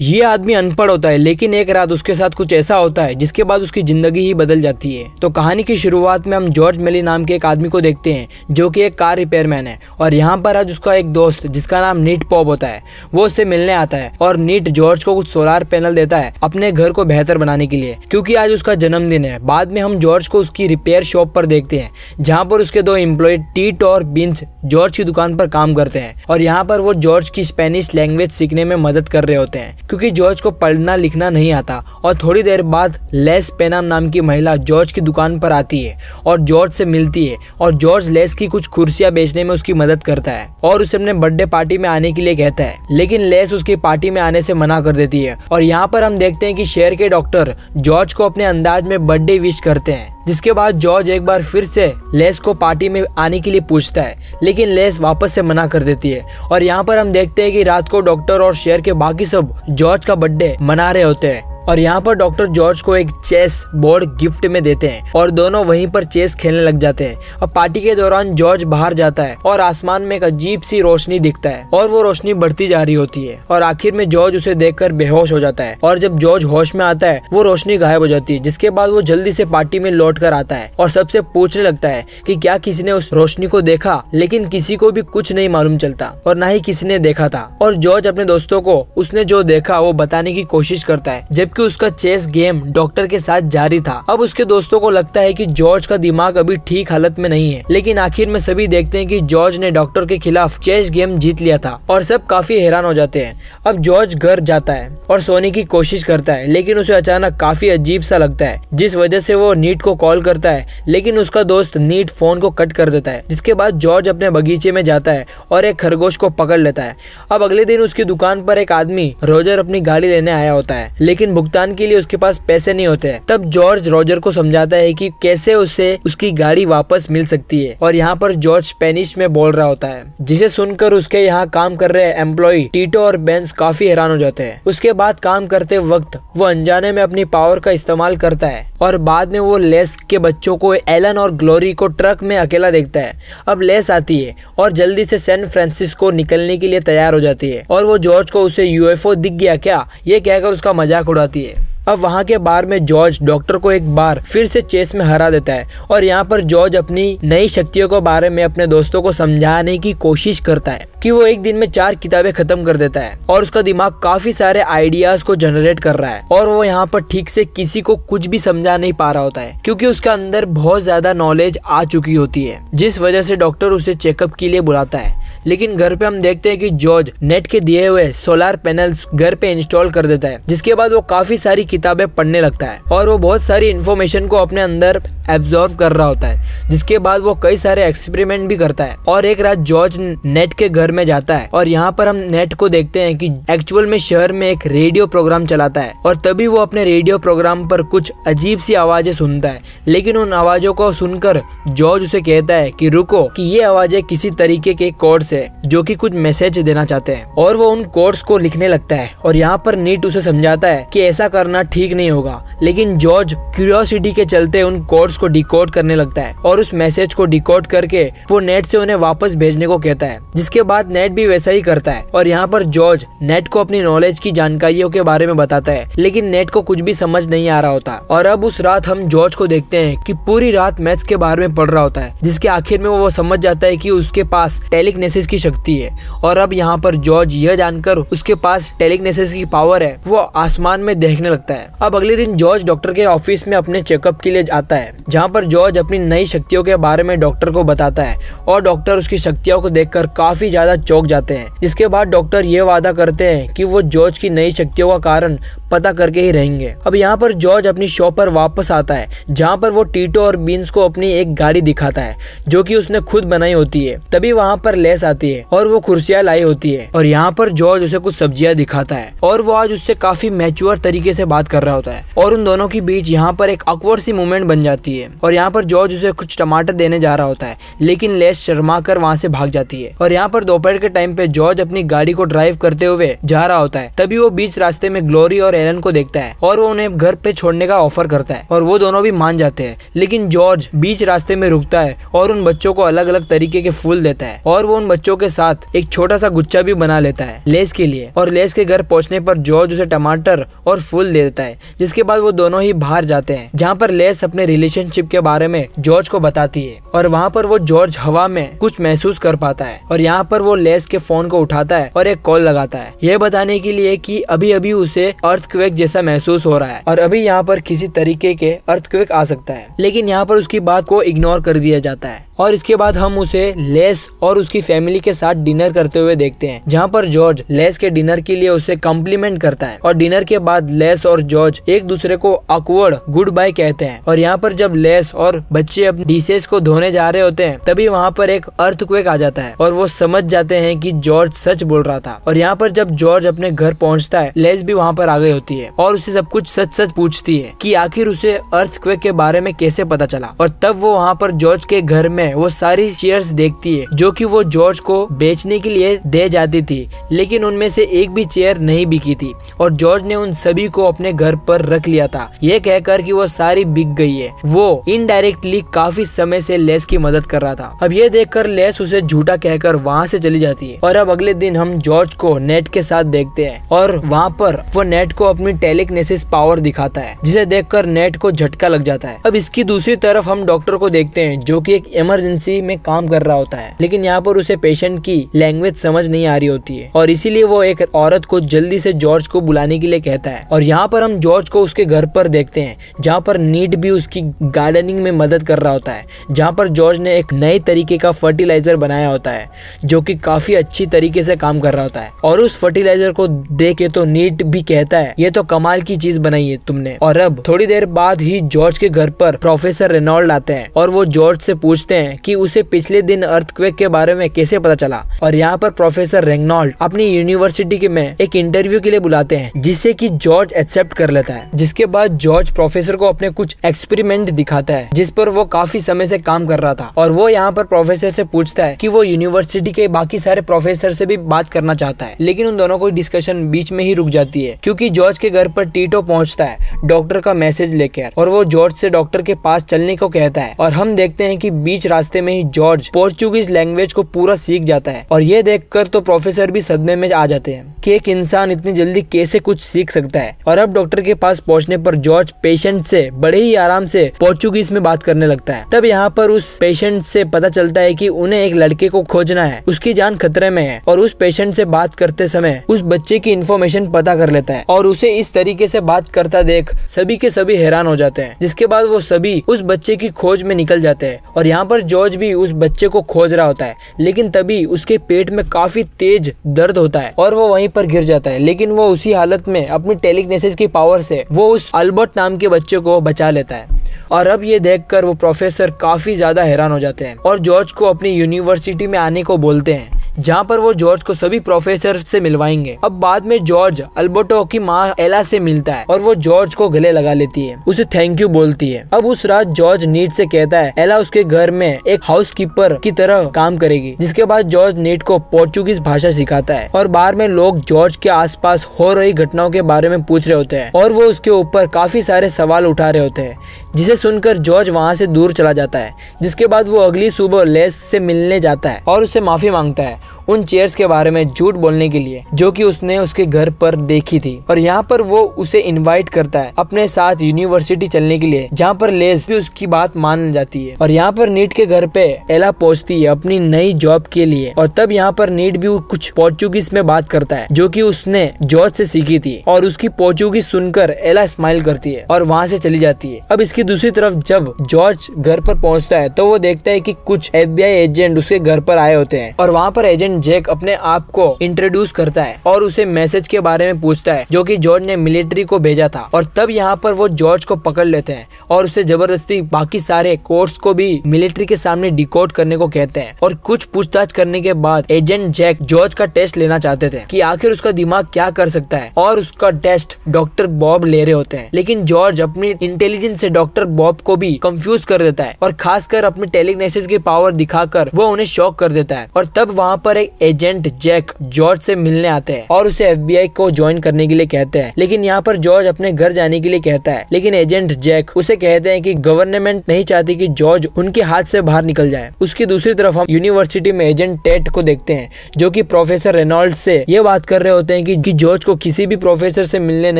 ये आदमी अनपढ़ होता है लेकिन एक रात उसके साथ कुछ ऐसा होता है जिसके बाद उसकी जिंदगी ही बदल जाती है तो कहानी की शुरुआत में हम जॉर्ज मेली नाम के एक आदमी को देखते हैं जो कि एक कार रिपेयरमैन है और यहाँ पर आज उसका एक दोस्त जिसका नाम नीट पॉप होता है वो उससे मिलने आता है और नीट जॉर्ज को कुछ सोलार पैनल देता है अपने घर को बेहतर बनाने के लिए क्योंकि आज उसका जन्मदिन है बाद में हम जॉर्ज को उसकी रिपेयर शॉप पर देखते हैं जहाँ पर उसके दो एम्प्लॉय टीट और बिन्स जॉर्ज की दुकान पर काम करते हैं और यहाँ पर वो जॉर्ज की स्पेनिश लैंग्वेज सीखने में मदद कर रहे होते हैं क्योंकि जॉर्ज को पढ़ना लिखना नहीं आता और थोड़ी देर बाद लेस पेनाम नाम की महिला जॉर्ज की दुकान पर आती है और जॉर्ज से मिलती है और जॉर्ज लेस की कुछ कुर्सियां बेचने में उसकी मदद करता है और उसे अपने बर्थडे पार्टी में आने के लिए कहता है लेकिन लेस उसकी पार्टी में आने से मना कर देती है और यहाँ पर हम देखते हैं कि शेयर के डॉक्टर जॉर्ज को अपने अंदाज में बर्थडे विश करते हैं जिसके बाद जॉर्ज एक बार फिर से लेस को पार्टी में आने के लिए पूछता है लेकिन लेस वापस से मना कर देती है और यहाँ पर हम देखते हैं कि रात को डॉक्टर और शेयर के बाकी सब जॉर्ज का बर्थडे मना रहे होते हैं और यहाँ पर डॉक्टर जॉर्ज को एक चेस बोर्ड गिफ्ट में देते हैं और दोनों वहीं पर चेस खेलने लग जाते हैं और पार्टी के दौरान जॉर्ज बाहर जाता है और आसमान में एक अजीब सी रोशनी दिखता है और वो रोशनी बढ़ती जा रही होती है और आखिर में जॉर्ज उसे देख बेहोश हो जाता है और जब जॉर्ज होश में आता है वो रोशनी गायब हो जाती है जिसके बाद वो जल्दी से पार्टी में लौट कर आता है और सबसे पूछने लगता है कि क्या किसी ने उस रोशनी को देखा लेकिन किसी को भी कुछ नहीं मालूम चलता और ना ही किसी ने देखा था और जॉर्ज अपने दोस्तों को उसने जो देखा वो बताने की कोशिश करता है जब जबकि उसका चेस गेम डॉक्टर के साथ जारी था अब उसके दोस्तों को लगता है कि जॉर्ज का दिमाग अभी ठीक हालत में नहीं है लेकिन आखिर में सभी देखते हैं कि जॉर्ज ने डॉक्टर के खिलाफ चेस गेम जीत लिया था और सब काफी हैरान हो जाते हैं अब जॉर्ज घर जाता है और सोने की कोशिश करता है लेकिन उसे अचानक काफी अजीब सा लगता है जिस वजह से वो नीट को कॉल करता है लेकिन उसका दोस्त नीट फोन को कट कर देता है जिसके बाद जॉर्ज अपने बगीचे में जाता है और एक खरगोश को पकड़ लेता है अब अगले दिन उसकी दुकान पर एक आदमी रोजर अपनी गाड़ी लेने आया होता है लेकिन भुगतान के लिए उसके पास पैसे नहीं होते तब जॉर्ज रॉजर को समझाता है की कैसे उसे उसकी गाड़ी वापस मिल सकती है और यहाँ पर जॉर्ज स्पेनिश में बोल रहा होता है जिसे सुनकर उसके यहाँ काम कर रहे एम्प्लॉय टीटो और बेंस काफी हैरान हो जाते हैं उसके बाद काम करते वक्त वो अनजाने में अपनी पावर का इस्तेमाल करता है और बाद में वो लेस के बच्चों को एलन और ग्लोरी को ट्रक में अकेला देखता है अब लेस आती है और जल्दी से सैन फ्रांसिस्को निकलने के लिए तैयार हो जाती है और वो जॉर्ज को उसे यूएफओ दिख गया क्या ये कहकर उसका मजाक उड़ाता seperti अब वहाँ के बार में जॉर्ज डॉक्टर को एक बार फिर से चेस में हरा देता है और यहाँ पर जॉर्ज अपनी नई शक्तियों के बारे में अपने दोस्तों को समझाने की कोशिश करता है कि वो एक दिन में चार किताबें खत्म कर देता है और उसका दिमाग काफी सारे आइडियाज को जनरेट कर रहा है और वो यहाँ पर ठीक से किसी को कुछ भी समझा नहीं पा रहा होता है क्योंकि उसके अंदर बहुत ज्यादा नॉलेज आ चुकी होती है जिस वजह से डॉक्टर उसे चेकअप के लिए बुलाता है लेकिन घर पे हम देखते हैं कि जॉर्ज नेट के दिए हुए सोलर पैनल्स घर पे इंस्टॉल कर देता है जिसके बाद वो काफी सारी किताबें पढ़ने लगता है और वो बहुत सारी इन्फॉर्मेशन को अपने अंदर एब्जॉर्व कर रहा होता है जिसके बाद वो कई सारे एक्सपेरिमेंट भी करता है और एक रात जॉर्ज नेट के घर में जाता है और यहाँ पर हम नेट को देखते हैं कि एक्चुअल में शहर में एक रेडियो प्रोग्राम चलाता है और तभी वो अपने रेडियो प्रोग्राम पर कुछ अजीब सी आवाजें सुनता है लेकिन उन आवाजों को सुनकर जॉर्ज उसे कहता है कि रुको कि ये आवाजें किसी तरीके के कोर्स है जो कि कुछ मैसेज देना चाहते हैं और वो उन कोर्स को लिखने लगता है और यहाँ पर नीट उसे समझाता है कि ऐसा करना ठीक नहीं होगा लेकिन जॉर्ज क्यूरियोसिटी के चलते उन कोड्स को डिकोड करने लगता है और उस मैसेज को डिकोड करके वो नेट से उन्हें वापस भेजने को कहता है जिसके बाद नेट भी वैसा ही करता है और यहाँ पर जॉर्ज नेट को अपनी नॉलेज की जानकारियों के बारे में बताता है लेकिन नेट को कुछ भी समझ नहीं आ रहा होता और अब उस रात हम जॉर्ज को देखते हैं कि पूरी रात मैथ्स के बारे में पढ़ रहा होता है जिसके आखिर में वो समझ जाता है कि उसके पास टेलीग्नेसिस की शक्ति है और अब यहाँ पर जॉर्ज यह जानकर उसके पास टेलीग्नेसिस की पावर है वो आसमान में देखने लगता है जाता है अब अगले दिन जॉर्ज डॉक्टर के ऑफिस में अपने चेकअप के लिए आता है जहाँ पर जॉर्ज अपनी नई शक्तियों के बारे में डॉक्टर को बताता है और डॉक्टर उसकी शक्तियों को देख काफी ज्यादा चौक जाते हैं जिसके बाद डॉक्टर ये वादा करते हैं की वो जॉर्ज की नई शक्तियों का कारण पता करके ही रहेंगे अब यहाँ पर जॉर्ज अपनी शॉप पर वापस आता है जहाँ पर वो टीटो और बीन्स को अपनी एक गाड़ी दिखाता है जो कि उसने खुद बनाई होती है तभी वहाँ पर लेस आती है और वो कुर्सियाँ लाई होती है और यहाँ पर जॉर्ज उसे कुछ सब्जियां दिखाता है और वो आज उससे काफी मैच्योर तरीके से बात बात कर रहा होता है और उन दोनों के बीच यहाँ पर एक अकवर सी मूवमेंट बन जाती है और यहाँ पर जॉर्ज उसे कुछ टमाटर देने जा रहा होता है लेकिन लेस शर्मा कर वहाँ से भाग जाती है और यहाँ पर दोपहर के टाइम पे जॉर्ज अपनी गाड़ी को ड्राइव करते हुए जा रहा होता है तभी वो बीच रास्ते में ग्लोरी और एलन को देखता है और वो उन्हें घर पे छोड़ने का ऑफर करता है और वो दोनों भी मान जाते हैं लेकिन जॉर्ज बीच रास्ते में रुकता है और उन बच्चों को अलग अलग तरीके के फूल देता है और वो उन बच्चों के साथ एक छोटा सा गुच्छा भी बना लेता है लेस के लिए और लेस के घर पहुंचने पर जॉर्ज उसे टमाटर और फूल दे देता है जिसके बाद वो दोनों ही बाहर जाते हैं जहाँ पर लेस अपने रिलेशनशिप के बारे में जॉर्ज को बताती है और वहाँ पर वो जॉर्ज हवा में कुछ महसूस कर पाता है और यहाँ पर वो लेस के फोन को उठाता है और एक कॉल लगाता है यह बताने के लिए की अभी अभी उसे अर्थक्वेक जैसा महसूस हो रहा है और अभी यहाँ पर किसी तरीके के अर्थक्वेक आ सकता है लेकिन यहाँ पर उसकी बात को इग्नोर कर दिया जाता है और इसके बाद हम उसे लेस और उसकी फैमिली के साथ डिनर करते हुए देखते हैं जहाँ पर जॉर्ज लेस के डिनर के लिए उसे कॉम्प्लीमेंट करता है और डिनर के बाद लेस और जॉर्ज एक दूसरे को अकवर्ड गुड बाय कहते हैं और यहाँ पर जब लेस और बच्चे अपने डिशेज को धोने जा रहे होते हैं तभी वहाँ पर एक अर्थ आ जाता है और वो समझ जाते हैं की जॉर्ज सच बोल रहा था और यहाँ पर जब जॉर्ज अपने घर पहुँचता है लेस भी वहाँ पर आ गई होती है और उसे सब कुछ सच सच पूछती है की आखिर उसे अर्थ के बारे में कैसे पता चला और तब वो वहाँ पर जॉर्ज के घर में में वो सारी चेयर्स देखती है जो कि वो जॉर्ज को बेचने के लिए दे जाती थी लेकिन उनमें से एक भी चेयर नहीं बिकी थी और जॉर्ज ने उन सभी को अपने घर पर रख लिया था ये कहकर कि वो सारी बिक गई है वो इनडायरेक्टली काफी समय से लेस की मदद कर रहा था अब ये देखकर लेस उसे झूठा कहकर वहाँ से चली जाती है और अब अगले दिन हम जॉर्ज को नेट के साथ देखते हैं और वहाँ पर वो नेट को अपनी टेलीकनेसिस पावर दिखाता है जिसे देखकर नेट को झटका लग जाता है अब इसकी दूसरी तरफ हम डॉक्टर को देखते हैं जो की एक इमरजेंसी इमरजेंसी में काम कर रहा होता है लेकिन यहाँ पर उसे पेशेंट की लैंग्वेज समझ नहीं आ रही होती है और इसीलिए वो एक औरत को जल्दी से जॉर्ज को बुलाने के लिए कहता है और यहाँ पर हम जॉर्ज को उसके घर पर देखते हैं जहाँ पर नीट भी उसकी गार्डनिंग में मदद कर रहा होता है जहाँ पर जॉर्ज ने एक नए तरीके का फर्टिलाइजर बनाया होता है जो कि काफी अच्छी तरीके से काम कर रहा होता है और उस फर्टिलाइजर को दे के तो नीट भी कहता है ये तो कमाल की चीज बनाई है तुमने और अब थोड़ी देर बाद ही जॉर्ज के घर पर प्रोफेसर रेनॉल्ड आते हैं और वो जॉर्ज से पूछते हैं हैं कि उसे पिछले दिन अर्थक्वेक के बारे में कैसे पता चला और यहाँ पर प्रोफेसर रेगनॉल्ड अपनी यूनिवर्सिटी के में एक इंटरव्यू के लिए बुलाते हैं जिससे कि जॉर्ज एक्सेप्ट कर लेता है जिसके बाद जॉर्ज प्रोफेसर को अपने कुछ एक्सपेरिमेंट दिखाता है जिस पर वो काफी समय से काम कर रहा था और वो यहाँ पर प्रोफेसर से पूछता है कि वो यूनिवर्सिटी के बाकी सारे प्रोफेसर से भी बात करना चाहता है लेकिन उन दोनों को डिस्कशन बीच में ही रुक जाती है क्योंकि जॉर्ज के घर पर टीटो पहुंचता है डॉक्टर का मैसेज लेकर और वो जॉर्ज से डॉक्टर के पास चलने को कहता है और हम देखते हैं कि बीच रास्ते में ही जॉर्ज पोर्चुगीज लैंग्वेज को पूरा सीख जाता है और ये देख तो प्रोफेसर भी सदमे में आ जाते हैं कि एक इंसान इतनी जल्दी कैसे कुछ सीख सकता है और अब डॉक्टर के पास पहुँचने पर जॉर्ज पेशेंट से बड़े ही आराम से पोर्चुगीज में बात करने लगता है तब यहाँ पर उस पेशेंट से पता चलता है कि उन्हें एक लड़के को खोजना है उसकी जान खतरे में है और उस पेशेंट से बात करते समय उस बच्चे की इन्फॉर्मेशन पता कर लेता है और उसे इस तरीके से बात करता देख सभी के सभी हैरान हो जाते हैं जिसके बाद वो सभी उस बच्चे की खोज में निकल जाते हैं और यहाँ पर जॉर्ज भी उस बच्चे को खोज रहा होता है लेकिन तभी उसके पेट में काफी तेज दर्द होता है और वो वहीं पर गिर जाता है लेकिन वो उसी हालत में अपनी टेलीग्नेसिस की पावर से वो उस अल्बर्ट नाम के बच्चे को बचा लेता है और अब ये देखकर वो प्रोफेसर काफी ज्यादा हैरान हो जाते हैं और जॉर्ज को अपनी यूनिवर्सिटी में आने को बोलते हैं जहाँ पर वो जॉर्ज को सभी प्रोफेसर से मिलवाएंगे अब बाद में जॉर्ज अल्बर्टो की माँ एला से मिलता है और वो जॉर्ज को गले लगा लेती है उसे थैंक यू बोलती है अब उस रात जॉर्ज नीट से कहता है एला उसके घर में एक कीपर की तरह काम करेगी जिसके बाद जॉर्ज नीट को पोर्चुगीज भाषा सिखाता है और बार में लोग जॉर्ज के आसपास हो रही घटनाओं के बारे में पूछ रहे होते हैं और वो उसके ऊपर काफी सारे सवाल उठा रहे होते हैं जिसे सुनकर जॉर्ज वहाँ से दूर चला जाता है जिसके बाद वो अगली सुबह लेस से मिलने जाता है और उसे माफ़ी मांगता है उन चेयर्स के बारे में झूठ बोलने के लिए जो कि उसने उसके घर पर देखी थी और यहाँ पर वो उसे इनवाइट करता है अपने साथ यूनिवर्सिटी चलने के लिए जहाँ पर लेस भी उसकी बात मान जाती है और यहाँ पर नीट के घर पे एला पहुँचती है अपनी नई जॉब के लिए और तब यहाँ पर नीट भी कुछ पोर्चुगीज में बात करता है जो की उसने जॉर्ज से सीखी थी और उसकी पोर्चुगीज सुनकर एला स्माइल करती है और वहाँ से चली जाती है अब इसकी की दूसरी तरफ जब जॉर्ज घर पर पहुंचता है तो वो देखता है कि कुछ एफबीआई एजेंट उसके घर पर आए होते हैं और वहाँ पर एजेंट जैक अपने आप को इंट्रोड्यूस करता है और उसे मैसेज के बारे में पूछता है जो की जॉर्ज ने मिलिट्री को भेजा था और तब यहाँ पर वो जॉर्ज को पकड़ लेते हैं और उसे जबरदस्ती बाकी सारे कोर्स को भी मिलिट्री के सामने डिकोड करने को कहते हैं और कुछ पूछताछ करने के बाद एजेंट जैक जॉर्ज का टेस्ट लेना चाहते थे कि आखिर उसका दिमाग क्या कर सकता है और उसका टेस्ट डॉक्टर बॉब ले रहे होते हैं लेकिन जॉर्ज अपनी इंटेलिजेंस से डॉक्टर डॉक्टर बॉब को भी कंफ्यूज कर देता है और खासकर अपने टेलीग्नेसिस की पावर दिखाकर वो उन्हें शॉक कर देता है और तब वहाँ पर एक एजेंट जैक जॉर्ज से मिलने आते हैं और उसे एफ को ज्वाइन करने के लिए कहते हैं लेकिन यहाँ पर जॉर्ज अपने घर जाने के लिए कहता है लेकिन एजेंट जैक उसे कहते हैं की गवर्नमेंट नहीं चाहती की जॉर्ज उनके हाथ से बाहर निकल जाए उसकी दूसरी तरफ हम यूनिवर्सिटी में एजेंट टेट को देखते हैं जो की प्रोफेसर रेनॉल्ड से ये बात कर रहे होते हैं की जॉर्ज को किसी भी प्रोफेसर से मिलने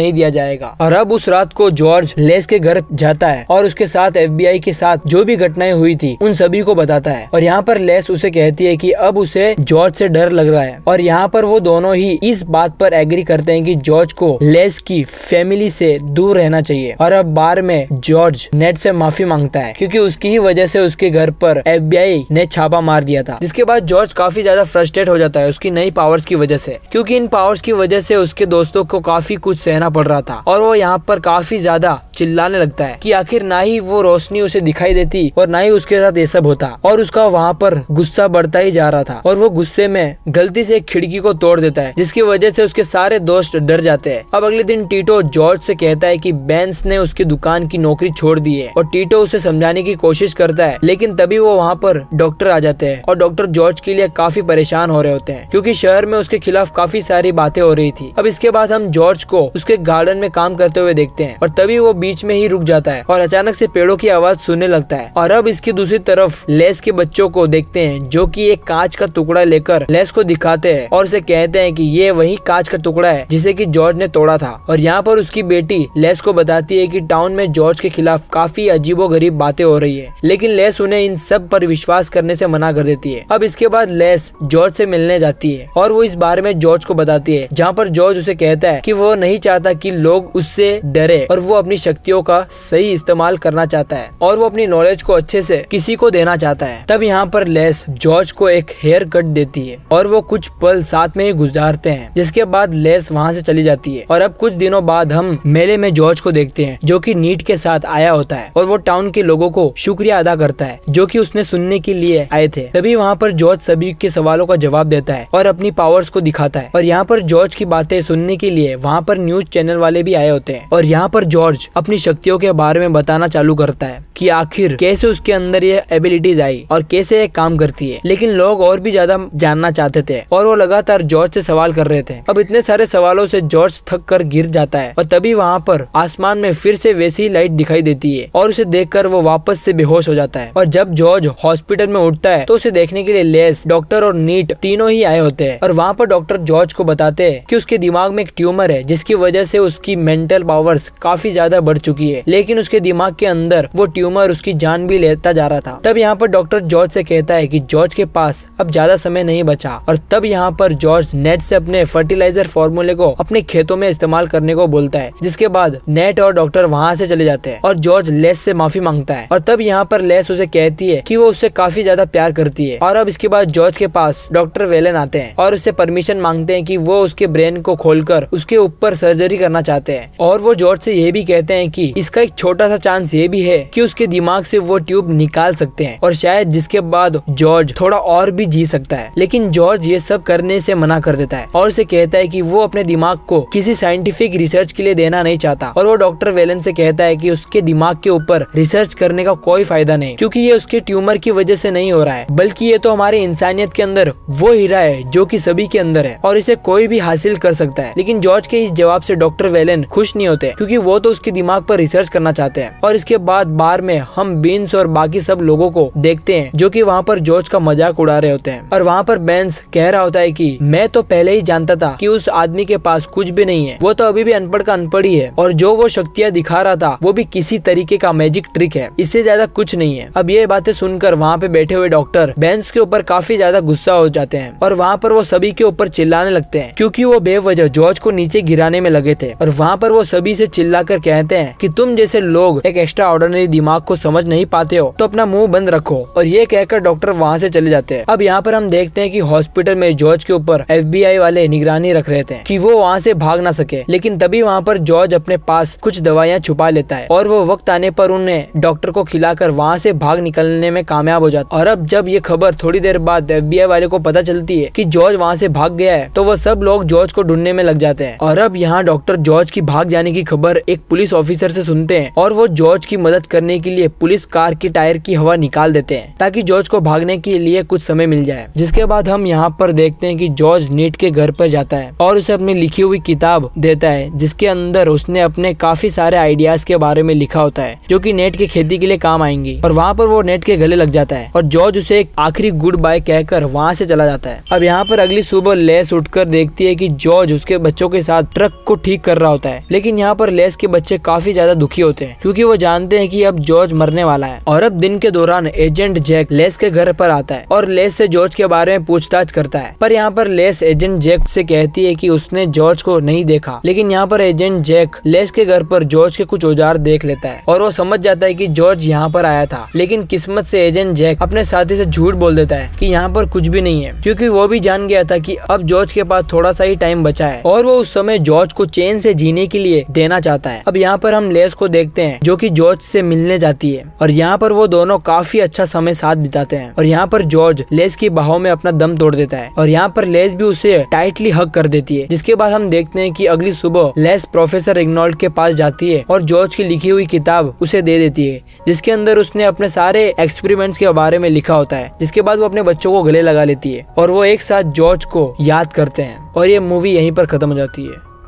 नहीं दिया जाएगा और अब उस रात को जॉर्ज लेस के घर जाता है और उसके साथ एफ के साथ जो भी घटनाएं हुई थी उन सभी को बताता है और यहाँ पर लेस उसे कहती है की अब उसे जॉर्ज से डर लग रहा है और यहाँ पर वो दोनों ही इस बात पर एग्री करते हैं कि जॉर्ज को लेस की फैमिली से दूर रहना चाहिए और अब बार में जॉर्ज नेट से माफी मांगता है क्योंकि उसकी ही वजह से उसके घर पर एफबीआई ने छापा मार दिया था जिसके बाद जॉर्ज काफी ज्यादा फ्रस्ट्रेट हो जाता है उसकी नई पावर्स की वजह से क्योंकि इन पावर्स की वजह से उसके दोस्तों को काफी कुछ सहना पड़ रहा था और वो यहाँ पर काफी ज्यादा चिल्लाने लगता है कि आखिर ना ही वो रोशनी उसे दिखाई देती और ना ही उसके साथ ये सब होता और उसका वहाँ पर गुस्सा बढ़ता ही जा रहा था और वो गुस्से में गलती से एक खिड़की को तोड़ देता है जिसकी वजह से उसके सारे दोस्त डर जाते हैं अब अगले दिन टीटो जॉर्ज से कहता है की बैंस ने उसकी दुकान की नौकरी छोड़ दी है और टीटो उसे समझाने की कोशिश करता है लेकिन तभी वो वहाँ पर डॉक्टर आ जाते हैं और डॉक्टर जॉर्ज के लिए काफी परेशान हो रहे होते हैं क्योंकि शहर में उसके खिलाफ काफी सारी बातें हो रही थी अब इसके बाद हम जॉर्ज को उसके गार्डन में काम करते हुए देखते हैं और तभी वो बीच में ही रुक जाता है और अचानक से पेड़ों की आवाज सुनने लगता है और अब इसकी दूसरी तरफ लेस के बच्चों को देखते हैं जो की एक कांच का टुकड़ा लेकर लेस को दिखाते हैं और उसे कहते हैं की ये वही कांच का टुकड़ा है जिसे की जॉर्ज ने तोड़ा था और यहाँ पर उसकी बेटी लेस को बताती है की टाउन में जॉर्ज के खिलाफ काफी अजीबो गरीब बातें हो रही है लेकिन लेस उन्हें इन सब पर विश्वास करने से मना कर देती है अब इसके बाद लेस जॉर्ज से मिलने जाती है और वो इस बारे में जॉर्ज को बताती है जहाँ पर जॉर्ज उसे कहता है की वो नहीं चाहता की लोग उससे डरे और वो अपनी शक्ति शक्तियों का सही इस्तेमाल करना चाहता है और वो अपनी नॉलेज को अच्छे से किसी को देना चाहता है तब यहाँ पर लेस जॉर्ज को एक हेयर कट देती है और वो कुछ पल साथ में ही गुजारते हैं जिसके बाद लेस वहाँ से चली जाती है और अब कुछ दिनों बाद हम मेले में जॉर्ज को देखते हैं जो की नीट के साथ आया होता है और वो टाउन के लोगों को शुक्रिया अदा करता है जो की उसने सुनने के लिए आए थे तभी वहाँ पर जॉर्ज सभी के सवालों का जवाब देता है और अपनी पावर्स को दिखाता है और यहाँ पर जॉर्ज की बातें सुनने के लिए वहाँ पर न्यूज चैनल वाले भी आए होते हैं और यहाँ पर जॉर्ज अपनी शक्तियों के बारे में बताना चालू करता है कि आखिर कैसे उसके अंदर ये एबिलिटीज आई और कैसे ये काम करती है लेकिन लोग और भी ज्यादा जानना चाहते थे और वो लगातार जॉर्ज से सवाल कर रहे थे अब इतने सारे सवालों से जॉर्ज थक कर गिर जाता है और तभी वहाँ पर आसमान में फिर से वैसी लाइट दिखाई देती है और उसे देख वो वापस से बेहोश हो जाता है और जब जॉर्ज हॉस्पिटल में उठता है तो उसे देखने के लिए लेस डॉक्टर और नीट तीनों ही आए होते हैं और वहाँ पर डॉक्टर जॉर्ज को बताते हैं कि उसके दिमाग में एक ट्यूमर है जिसकी वजह से उसकी मेंटल पावर्स काफी ज्यादा बढ़ बढ़ चुकी है लेकिन उसके दिमाग के अंदर वो ट्यूमर उसकी जान भी लेता जा रहा था तब यहाँ पर डॉक्टर जॉर्ज से कहता है की जॉर्ज के पास अब ज्यादा समय नहीं बचा और तब यहाँ पर जॉर्ज नेट से अपने फर्टिलाइजर फॉर्मूले को अपने खेतों में इस्तेमाल करने को बोलता है जिसके बाद नेट और डॉक्टर वहाँ से चले जाते हैं और जॉर्ज लेस से माफी मांगता है और तब यहाँ पर लेस उसे कहती है की वो उससे काफी ज्यादा प्यार करती है और अब इसके बाद जॉर्ज के पास डॉक्टर वेलन आते हैं और उससे परमिशन मांगते हैं कि वो उसके ब्रेन को खोलकर उसके ऊपर सर्जरी करना चाहते हैं और वो जॉर्ज से ये भी कहते हैं हैं कि इसका एक छोटा सा चांस ये भी है कि उसके दिमाग से वो ट्यूब निकाल सकते हैं और शायद जिसके बाद जॉर्ज थोड़ा और भी जी सकता है लेकिन जॉर्ज ये सब करने से मना कर देता है और उसे कहता है कि वो अपने दिमाग को किसी साइंटिफिक रिसर्च के लिए देना नहीं चाहता और वो डॉक्टर वेलन से कहता है कि उसके दिमाग के ऊपर रिसर्च करने का कोई फायदा नहीं क्योंकि ये उसके ट्यूमर की वजह से नहीं हो रहा है बल्कि ये तो हमारे इंसानियत के अंदर वो हीरा है जो कि सभी के अंदर है और इसे कोई भी हासिल कर सकता है लेकिन जॉर्ज के इस जवाब से डॉक्टर वेलन खुश नहीं होते क्योंकि वो तो उसके दिमाग दिमाग पर रिसर्च करना चाहते हैं और इसके बाद बार में हम बीन्स और बाकी सब लोगों को देखते हैं जो कि वहाँ पर जॉर्ज का मजाक उड़ा रहे होते हैं और वहाँ पर बेंस कह रहा होता है कि मैं तो पहले ही जानता था कि उस आदमी के पास कुछ भी नहीं है वो तो अभी भी अनपढ़ का अनपढ़ ही है और जो वो शक्तियाँ दिखा रहा था वो भी किसी तरीके का मैजिक ट्रिक है इससे ज्यादा कुछ नहीं है अब ये बातें सुनकर वहाँ पे बैठे हुए डॉक्टर बेंस के ऊपर काफी ज्यादा गुस्सा हो जाते हैं और वहाँ पर वो सभी के ऊपर चिल्लाने लगते हैं क्योंकि वो बेवजह जॉर्ज को नीचे गिराने में लगे थे और वहाँ पर वो सभी से चिल्ला कहते हैं हैं कि तुम जैसे लोग एक एक्स्ट्रा ऑर्डनरी दिमाग को समझ नहीं पाते हो तो अपना मुंह बंद रखो और ये कहकर डॉक्टर वहाँ से चले जाते हैं अब यहाँ पर हम देखते हैं कि हॉस्पिटल में जॉर्ज के ऊपर एफबीआई वाले निगरानी रख रहे थे कि वो वहाँ से भाग ना सके लेकिन तभी वहाँ पर जॉर्ज अपने पास कुछ दवाइयाँ छुपा लेता है और वो वक्त आने पर उन्हें डॉक्टर को खिलाकर वहाँ से भाग निकलने में कामयाब हो जाता और अब जब ये खबर थोड़ी देर बाद एफ वाले को पता चलती है की जॉर्ज वहाँ से भाग गया है तो वो सब लोग जॉर्ज को ढूंढने में लग जाते हैं और अब यहाँ डॉक्टर जॉर्ज की भाग जाने की खबर एक पुलिस ऑफिसर से सुनते हैं और वो जॉर्ज की मदद करने के लिए पुलिस कार की टायर की हवा निकाल देते हैं ताकि जॉर्ज को भागने के लिए कुछ समय मिल जाए जिसके बाद हम यहाँ पर देखते हैं कि जॉर्ज नीट के घर पर जाता है और उसे अपनी लिखी हुई किताब देता है जिसके अंदर उसने अपने काफी सारे आइडियाज के बारे में लिखा होता है जो की नेट की खेती के लिए काम आएंगी और वहाँ पर वो नेट के गले लग जाता है और जॉर्ज उसे एक आखिरी गुड बाय कहकर वहाँ से चला जाता है अब यहाँ पर अगली सुबह लेस उठकर देखती है की जॉर्ज उसके बच्चों के साथ ट्रक को ठीक कर रहा होता है लेकिन यहाँ पर लेस के बच्चे काफी ज्यादा दुखी होते हैं क्योंकि वो जानते हैं कि अब जॉर्ज मरने वाला है और अब दिन के दौरान एजेंट जैक लेस के घर पर आता है और लेस से जॉर्ज के बारे में पूछताछ करता है पर यहाँ पर लेस एजेंट जैक से कहती है कि उसने जॉर्ज को नहीं देखा लेकिन यहाँ पर एजेंट जैक लेस के घर पर जॉर्ज के कुछ औजार देख लेता है और वो समझ जाता है की जॉर्ज यहाँ पर आया था लेकिन किस्मत से एजेंट जैक अपने साथी से झूठ बोल देता है की यहाँ पर कुछ भी नहीं है क्यूँकी वो भी जान गया था की अब जॉर्ज के पास थोड़ा सा ही टाइम बचा है और वो उस समय जॉर्ज को चेन से जीने के लिए देना चाहता है अब यहाँ पर हम लेस को देखते हैं जो कि जॉर्ज से मिलने जाती है और यहाँ पर वो दोनों काफी अच्छा समय साथ बिताते हैं और यहाँ पर जॉर्ज लेस की बाहों में अपना दम तोड़ देता है और यहाँ पर लेस भी उसे टाइटली हक कर देती है जिसके बाद हम देखते हैं की अगली सुबह लेस प्रोफेसर इग्नोल्ड के पास जाती है और जॉर्ज की लिखी हुई किताब उसे दे देती है जिसके अंदर उसने अपने सारे एक्सपेरिमेंट्स के बारे में लिखा होता है जिसके बाद वो अपने बच्चों को गले लगा लेती है और वो एक साथ जॉर्ज को याद करते हैं और ये मूवी यहीं पर खत्म हो जाती है